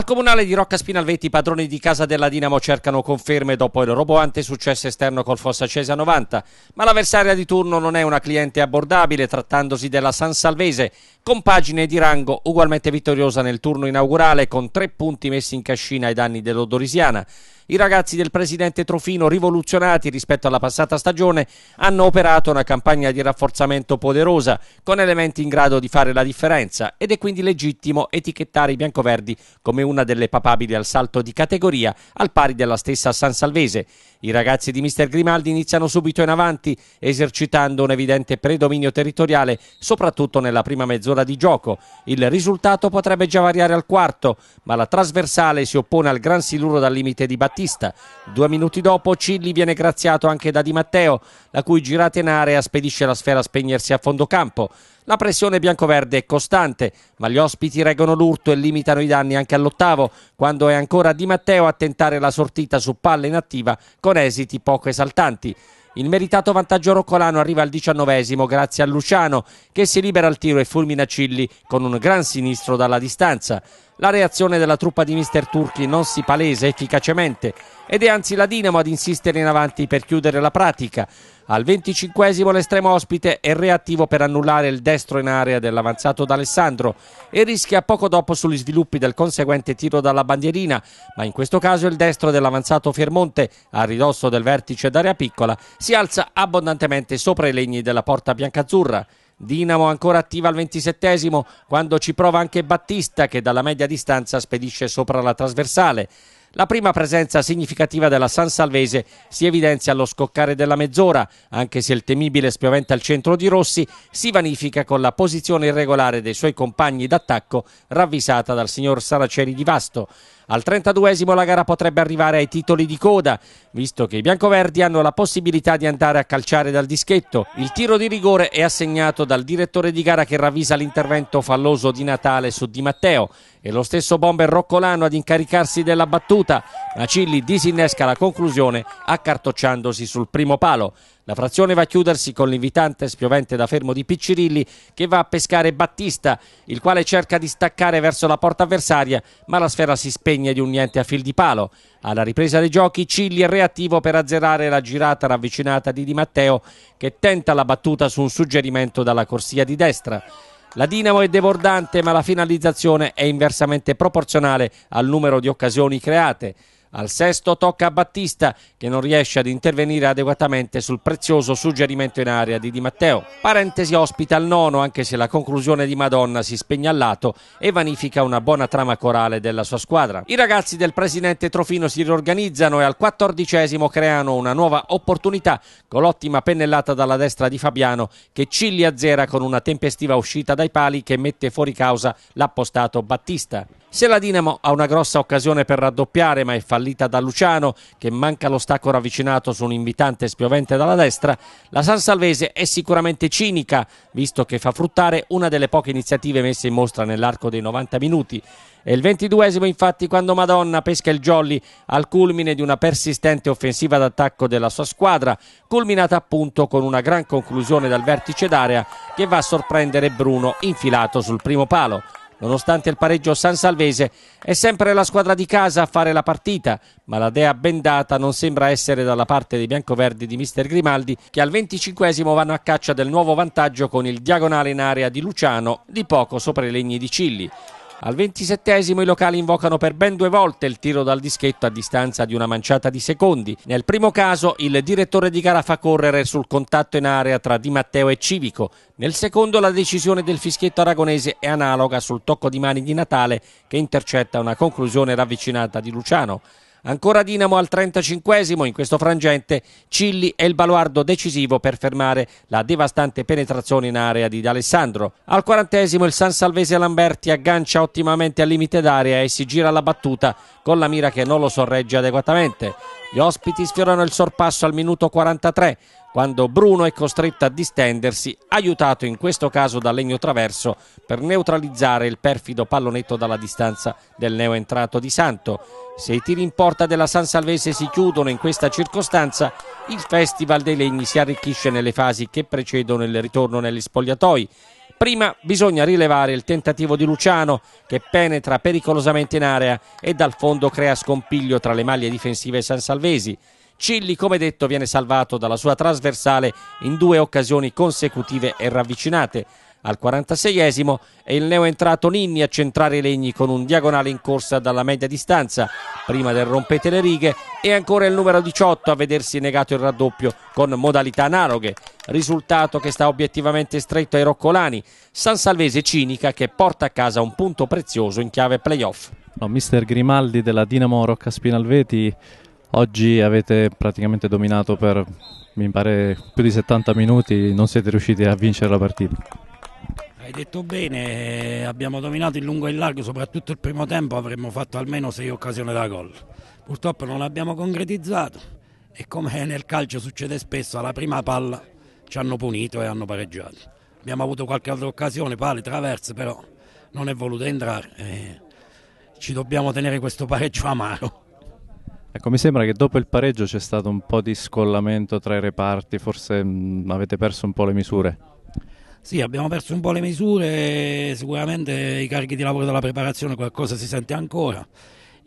Al comunale di Rocca Spinalvetti i padroni di casa della Dinamo cercano conferme dopo il roboante successo esterno col fossa a 90, ma l'avversaria di turno non è una cliente abbordabile trattandosi della San Salvese, compagine di rango ugualmente vittoriosa nel turno inaugurale con tre punti messi in cascina ai danni dell'Odorisiana. I ragazzi del presidente Trofino, rivoluzionati rispetto alla passata stagione, hanno operato una campagna di rafforzamento poderosa, con elementi in grado di fare la differenza, ed è quindi legittimo etichettare i biancoverdi come una delle papabili al salto di categoria, al pari della stessa San Salvese. I ragazzi di Mister Grimaldi iniziano subito in avanti, esercitando un evidente predominio territoriale, soprattutto nella prima mezz'ora di gioco. Il risultato potrebbe già variare al quarto, ma la trasversale si oppone al gran siluro dal limite di Battista. Due minuti dopo Cilli viene graziato anche da Di Matteo, la cui girata in area spedisce la sfera a spegnersi a fondo campo. La pressione biancoverde è costante, ma gli ospiti reggono l'urto e limitano i danni anche all'ottavo, quando è ancora Di Matteo a tentare la sortita su palla inattiva con esiti poco esaltanti. Il meritato vantaggio roccolano arriva al diciannovesimo grazie a Luciano che si libera al tiro e fulmina Cilli con un gran sinistro dalla distanza. La reazione della truppa di Mister Turchi non si palesa efficacemente ed è anzi la Dinamo ad insistere in avanti per chiudere la pratica. Al 25 l'estremo ospite è reattivo per annullare il destro in area dell'avanzato d'Alessandro e rischia poco dopo sugli sviluppi del conseguente tiro dalla bandierina, ma in questo caso il destro dell'avanzato Fiermonte, a ridosso del vertice d'area piccola, si alza abbondantemente sopra i legni della porta biancazzurra. Dinamo ancora attiva al 27 quando ci prova anche Battista che dalla media distanza spedisce sopra la trasversale. La prima presenza significativa della San Salvese si evidenzia allo scoccare della mezz'ora, anche se il temibile spioventa al centro di Rossi si vanifica con la posizione irregolare dei suoi compagni d'attacco ravvisata dal signor Saraceri di Vasto. Al 32esimo la gara potrebbe arrivare ai titoli di coda, visto che i biancoverdi hanno la possibilità di andare a calciare dal dischetto. Il tiro di rigore è assegnato dal direttore di gara che ravvisa l'intervento falloso di Natale su Di Matteo. E lo stesso bomber Roccolano ad incaricarsi della battuta. Macilli disinnesca la conclusione accartocciandosi sul primo palo. La frazione va a chiudersi con l'invitante spiovente da fermo di Piccirilli che va a pescare Battista, il quale cerca di staccare verso la porta avversaria, ma la sfera si spegne di un niente a fil di palo. Alla ripresa dei giochi Cilli è reattivo per azzerare la girata ravvicinata di Di Matteo che tenta la battuta su un suggerimento dalla corsia di destra. La Dinamo è devordante ma la finalizzazione è inversamente proporzionale al numero di occasioni create. Al sesto tocca a Battista che non riesce ad intervenire adeguatamente sul prezioso suggerimento in area di Di Matteo. Parentesi ospita al nono anche se la conclusione di Madonna si spegne al lato e vanifica una buona trama corale della sua squadra. I ragazzi del presidente Trofino si riorganizzano e al quattordicesimo creano una nuova opportunità con l'ottima pennellata dalla destra di Fabiano che Cilli azzera con una tempestiva uscita dai pali che mette fuori causa l'appostato Battista. Se la Dinamo ha una grossa occasione per raddoppiare ma è fallito fallita da Luciano che manca lo stacco ravvicinato su un invitante spiovente dalla destra, la San Salvese è sicuramente cinica visto che fa fruttare una delle poche iniziative messe in mostra nell'arco dei 90 minuti. È il ventiduesimo infatti quando Madonna pesca il jolly al culmine di una persistente offensiva d'attacco della sua squadra, culminata appunto con una gran conclusione dal vertice d'area che va a sorprendere Bruno infilato sul primo palo. Nonostante il pareggio San Salvese è sempre la squadra di casa a fare la partita, ma la dea bendata non sembra essere dalla parte dei biancoverdi di mister Grimaldi che al 25 vanno a caccia del nuovo vantaggio con il diagonale in area di Luciano di poco sopra i legni di Cilli. Al ventisettesimo i locali invocano per ben due volte il tiro dal dischetto a distanza di una manciata di secondi. Nel primo caso il direttore di gara fa correre sul contatto in area tra Di Matteo e Civico. Nel secondo la decisione del fischietto aragonese è analoga sul tocco di mani di Natale che intercetta una conclusione ravvicinata di Luciano. Ancora Dinamo al 35esimo, in questo frangente Cilli è il baluardo decisivo per fermare la devastante penetrazione in area di D'Alessandro. Al 40esimo il San Salvese Lamberti aggancia ottimamente al limite d'area e si gira la battuta con la mira che non lo sorregge adeguatamente. Gli ospiti sfiorano il sorpasso al minuto 43, quando Bruno è costretto a distendersi, aiutato in questo caso da Legno Traverso per neutralizzare il perfido pallonetto dalla distanza del neoentrato di Santo. Se i tiri in porta della San Salvese si chiudono in questa circostanza, il Festival dei Legni si arricchisce nelle fasi che precedono il ritorno negli spogliatoi. Prima bisogna rilevare il tentativo di Luciano che penetra pericolosamente in area e dal fondo crea scompiglio tra le maglie difensive San Salvesi. Cilli, come detto, viene salvato dalla sua trasversale in due occasioni consecutive e ravvicinate. Al 46esimo è il neoentrato Ninni a centrare i legni con un diagonale in corsa dalla media distanza, prima del rompete le righe, e ancora il numero 18 a vedersi negato il raddoppio con modalità analoghe. Risultato che sta obiettivamente stretto ai Roccolani, San Salvese cinica che porta a casa un punto prezioso in chiave playoff. No, mister Grimaldi della Dinamo Rocca Spinalveti Oggi avete praticamente dominato per, mi pare, più di 70 minuti, non siete riusciti a vincere la partita. Hai detto bene, eh, abbiamo dominato in lungo e in largo, soprattutto il primo tempo avremmo fatto almeno 6 occasioni da gol. Purtroppo non l'abbiamo concretizzato e come nel calcio succede spesso, alla prima palla ci hanno punito e hanno pareggiato. Abbiamo avuto qualche altra occasione, pale, traverse, però non è voluto entrare. Eh, ci dobbiamo tenere questo pareggio amaro. Ecco, mi sembra che dopo il pareggio c'è stato un po' di scollamento tra i reparti, forse mh, mm, avete perso un po' le misure. Sì, abbiamo perso un po' le misure, sicuramente i carichi di lavoro della preparazione qualcosa si sente ancora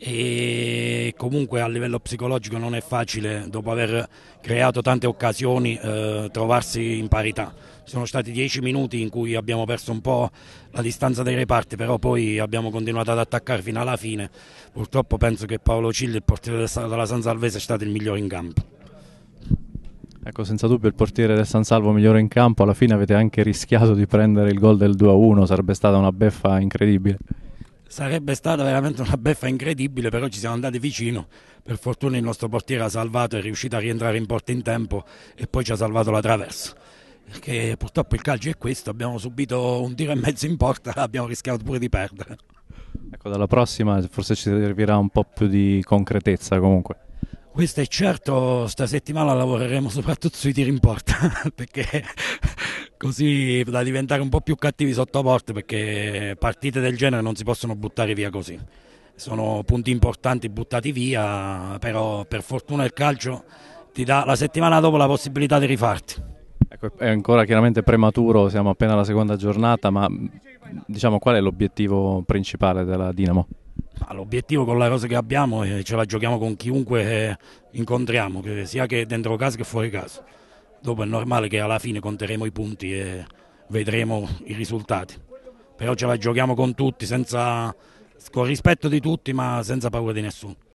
e comunque a livello psicologico non è facile dopo aver creato tante occasioni eh, trovarsi in parità. Sono stati dieci minuti in cui abbiamo perso un po' la distanza dei reparti, però poi abbiamo continuato ad attaccare fino alla fine. Purtroppo penso che Paolo Cilli, il portiere della San Salvese, è stato il migliore in campo. Ecco, senza dubbio il portiere del San Salvo migliore in campo, alla fine avete anche rischiato di prendere il gol del 2-1, sarebbe stata una beffa incredibile. Sarebbe stata veramente una beffa incredibile, però ci siamo andati vicino. Per fortuna il nostro portiere ha salvato, è riuscito a rientrare in porta in tempo e poi ci ha salvato la traversa. Perché purtroppo il calcio è questo, abbiamo subito un tiro e mezzo in porta, abbiamo rischiato pure di perdere. Ecco, dalla prossima forse ci servirà un po' più di concretezza comunque. Questo è certo, sta settimana lavoreremo soprattutto sui tiri in porta, perché così da diventare un po' più cattivi sotto porte perché partite del genere non si possono buttare via così. Sono punti importanti buttati via, però per fortuna il calcio ti dà la settimana dopo la possibilità di rifarti. Ecco, è ancora chiaramente prematuro, siamo appena alla seconda giornata, ma diciamo qual è l'obiettivo principale della Dinamo? L'obiettivo con la cosa che abbiamo è eh, ce la giochiamo con chiunque eh, incontriamo, sia che dentro casa che fuori casa dopo è normale che alla fine conteremo i punti e vedremo i risultati. Però ce la giochiamo con tutti, senza, con rispetto di tutti ma senza paura di nessuno.